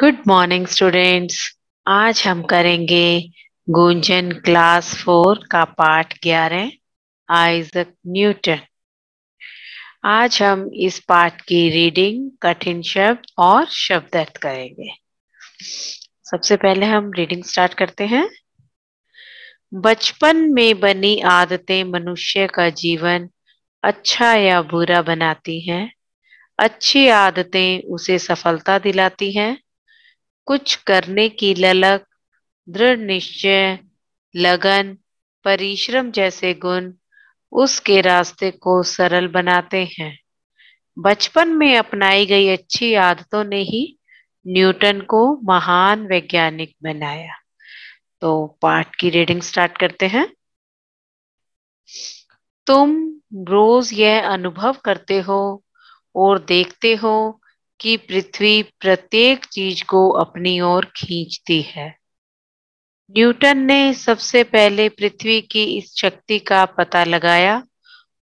good morning students आज हम करेंगे गुंजन क्लास फोर का पार्ट ग्यारह आइजक न्यूटन आज हम इस पार्ट की रीडिंग कठिन शब्द और शब्द अर्थ करेंगे सबसे पहले हम रीडिंग स्टार्ट करते हैं बचपन में बनी आदतें मनुष्य का जीवन अच्छा या बुरा बनाती हैं अच्छी आदतें उसे सफलता दिलाती हैं कुछ करने की ललक दृढ़ निश्चय लगन परिश्रम जैसे गुण उसके रास्ते को सरल बनाते हैं बचपन में अपनाई गई अच्छी आदतों ने ही न्यूटन को महान वैज्ञानिक बनाया तो पाठ की रीडिंग स्टार्ट करते हैं तुम रोज यह अनुभव करते हो और देखते हो कि पृथ्वी प्रत्येक चीज को अपनी ओर खींचती है न्यूटन ने सबसे पहले पृथ्वी की इस शक्ति का पता लगाया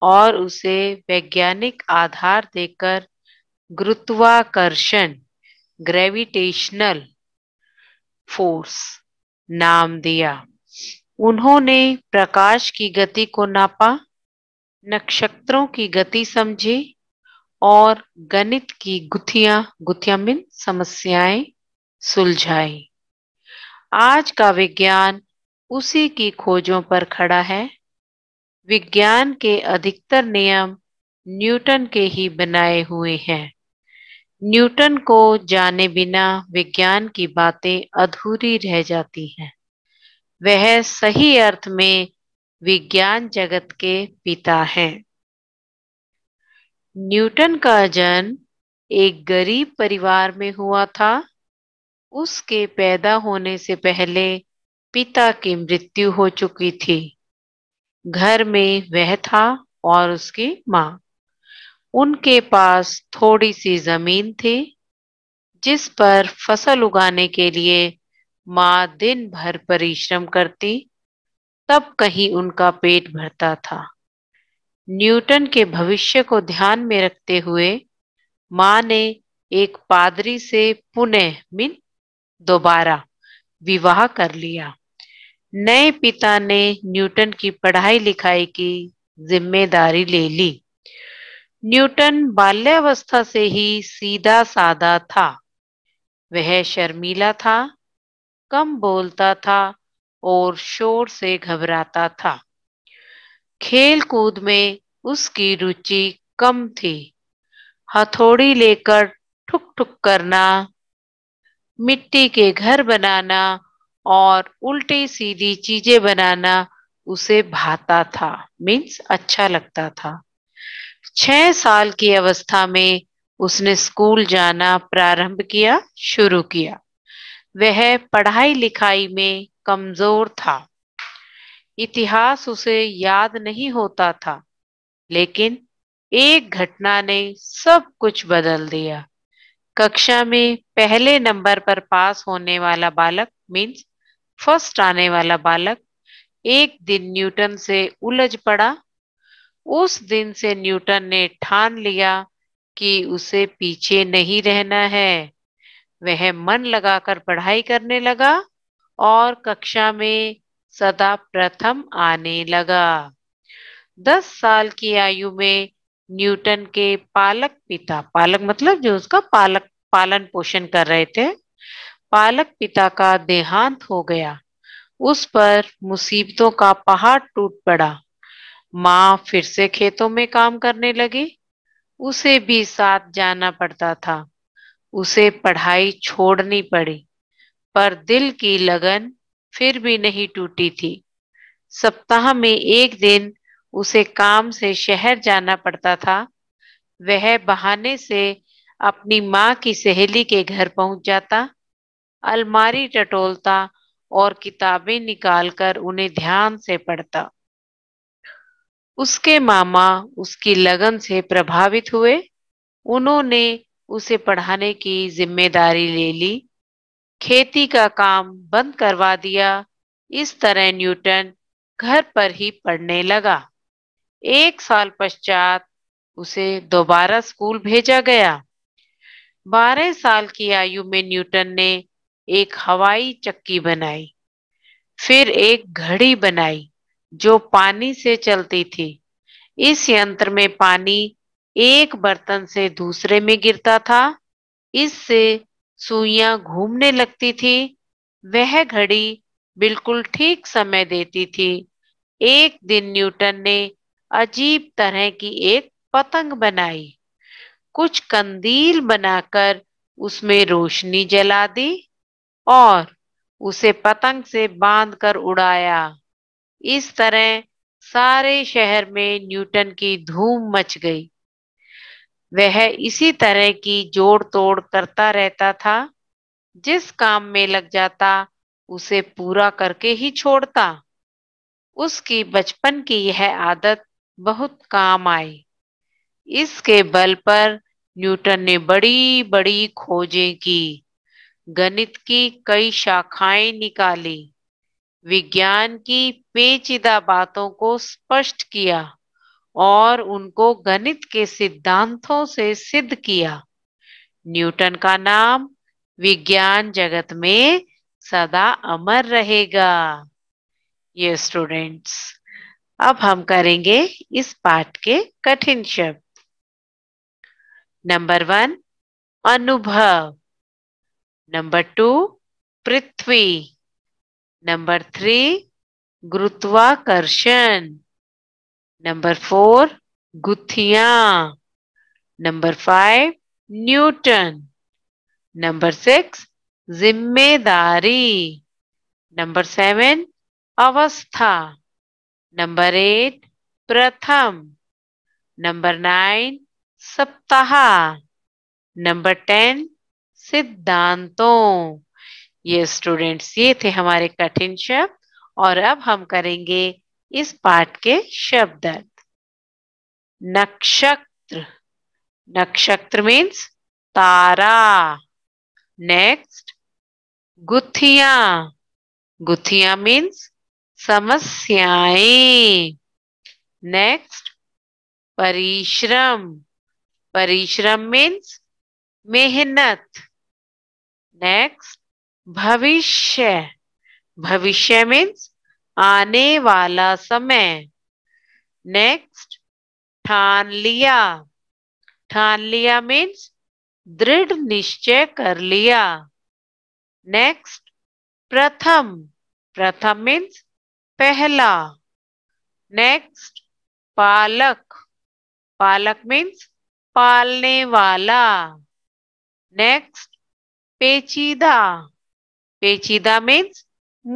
और उसे वैज्ञानिक आधार देकर गुरुत्वाकर्षण ग्रेविटेशनल फोर्स नाम दिया उन्होंने प्रकाश की गति को नापा नक्षत्रों की गति समझी और गणित की गुथियां गुथियां मीन समस्याएं सुलझाई आज का विज्ञान उसी की खोजों पर खड़ा है विज्ञान के अधिकतर नियम न्यूटन के ही बनाए हुए हैं न्यूटन को जाने बिना विज्ञान की बातें अधूरी रह जाती हैं वह सही अर्थ में विज्ञान जगत के पिता हैं न्यूटन का जन्म एक गरीब परिवार में हुआ था उसके पैदा होने से पहले पिता की मृत्यु हो चुकी थी घर में वह था और उसकी माँ उनके पास थोड़ी सी जमीन थी जिस पर फसल उगाने के लिए माँ दिन भर परिश्रम करती तब कहीं उनका पेट भरता था न्यूटन के भविष्य को ध्यान में रखते हुए मां ने एक पादरी से पुनः मीन दोबारा विवाह कर लिया नए पिता ने न्यूटन की पढ़ाई लिखाई की जिम्मेदारी ले ली न्यूटन बाल्यावस्था से ही सीधा सादा था वह शर्मीला था कम बोलता था और शोर से घबराता था खेल कूद में उसकी रुचि कम थी हथौड़ी लेकर ठुक ठुक करना मिट्टी के घर बनाना और उल्टी सीधी चीजें बनाना उसे भाता था मीन्स अच्छा लगता था छह साल की अवस्था में उसने स्कूल जाना प्रारंभ किया शुरू किया वह पढ़ाई लिखाई में कमजोर था इतिहास उसे याद नहीं होता था लेकिन एक घटना ने सब कुछ बदल दिया कक्षा में पहले नंबर पर पास होने वाला बालक मीन्स फर्स्ट आने वाला बालक एक दिन न्यूटन से उलझ पड़ा उस दिन से न्यूटन ने ठान लिया कि उसे पीछे नहीं रहना है वह मन लगाकर पढ़ाई करने लगा और कक्षा में सदा प्रथम आने लगा दस साल की आयु में न्यूटन के पालक पिता पालक मतलब जो उसका पालक पालन पोषण कर रहे थे पालक पिता का देहांत हो गया उस पर मुसीबतों का पहाड़ टूट पड़ा माँ फिर से खेतों में काम करने लगी उसे भी साथ जाना पड़ता था उसे पढ़ाई छोड़नी पड़ी पर दिल की लगन फिर भी नहीं टूटी थी सप्ताह में एक दिन उसे काम से शहर जाना पड़ता था वह बहाने से अपनी माँ की सहेली के घर पहुंच जाता अलमारी टटोलता और किताबें निकालकर उन्हें ध्यान से पढ़ता उसके मामा उसकी लगन से प्रभावित हुए उन्होंने उसे पढ़ाने की जिम्मेदारी ले ली खेती का काम बंद करवा दिया इस तरह न्यूटन घर पर ही पढ़ने लगा एक साल पश्चात उसे दोबारा स्कूल भेजा गया बारह साल की आयु में न्यूटन ने एक हवाई चक्की बनाई फिर एक घड़ी बनाई जो पानी से चलती थी इस यंत्र में पानी एक बर्तन से दूसरे में गिरता था इससे सुइया घूमने लगती थी वह घड़ी बिल्कुल ठीक समय देती थी एक दिन न्यूटन ने अजीब तरह की एक पतंग बनाई कुछ कंदील बनाकर उसमें रोशनी जला दी और उसे पतंग से बांधकर उड़ाया इस तरह सारे शहर में न्यूटन की धूम मच गई वह इसी तरह की जोड़ तोड़ करता रहता था जिस काम में लग जाता उसे पूरा करके ही छोड़ता उसकी बचपन की यह आदत बहुत काम आई इसके बल पर न्यूटन ने बड़ी बड़ी खोजें की गणित की कई शाखाएं निकाली विज्ञान की पेचीदा बातों को स्पष्ट किया और उनको गणित के सिद्धांतों से सिद्ध किया न्यूटन का नाम विज्ञान जगत में सदा अमर रहेगा ये स्टूडेंट्स अब हम करेंगे इस पाठ के कठिन शब्द नंबर वन अनुभव नंबर टू पृथ्वी नंबर थ्री गुरुत्वाकर्षण नंबर फोर गुथिया number five Newton number six जिम्मेदारी नंबर सेवन अवस्था नंबर एट प्रथम नंबर नाइन सप्ताह नंबर टेन सिद्धांतों ये स्टूडेंट्स ये थे हमारे कठिन शब्द और अब हम करेंगे इस पाठ के शब्द अर्थ नक्षत्र नक्षत्र मीन्स तारा नेक्स्ट गुथिया गुथिया मीन्स समस्याएं नेक्स्ट परिश्रम परिश्रम मीन्स मेहनत नेक्स्ट भविष्य भविष्य मीन्स आने वाला समय नेक्स्ट ठान लिया ठान लिया मीन्स दृढ़ निश्चय कर लिया नेक्स्ट प्रथम प्रथम मीन्स पहला नेक्स्ट पालक पालक मीन्स पालने वाला नेक्स्ट पेचीदा पेचीदा मीन्स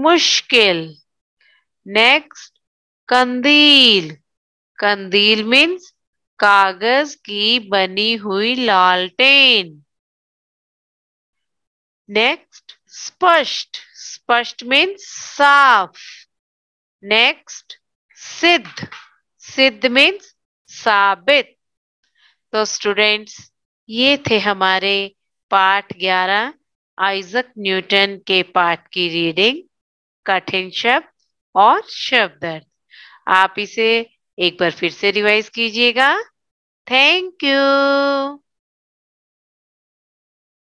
मुश्किल नेक्स्ट कंदील कंदील मीन्स कागज की बनी हुई लालटेन नेक्स्ट स्पष्ट स्पष्ट मीन्स साफ नेक्स्ट सिद्ध सिद्ध मीन्स साबित तो स्टूडेंट्स ये थे हमारे पाठ 11 आइजक न्यूटन के पाठ की रीडिंग कठिन शब्द और शब्द अर्थ आप इसे एक बार फिर से रिवाइज कीजिएगा थैंक यू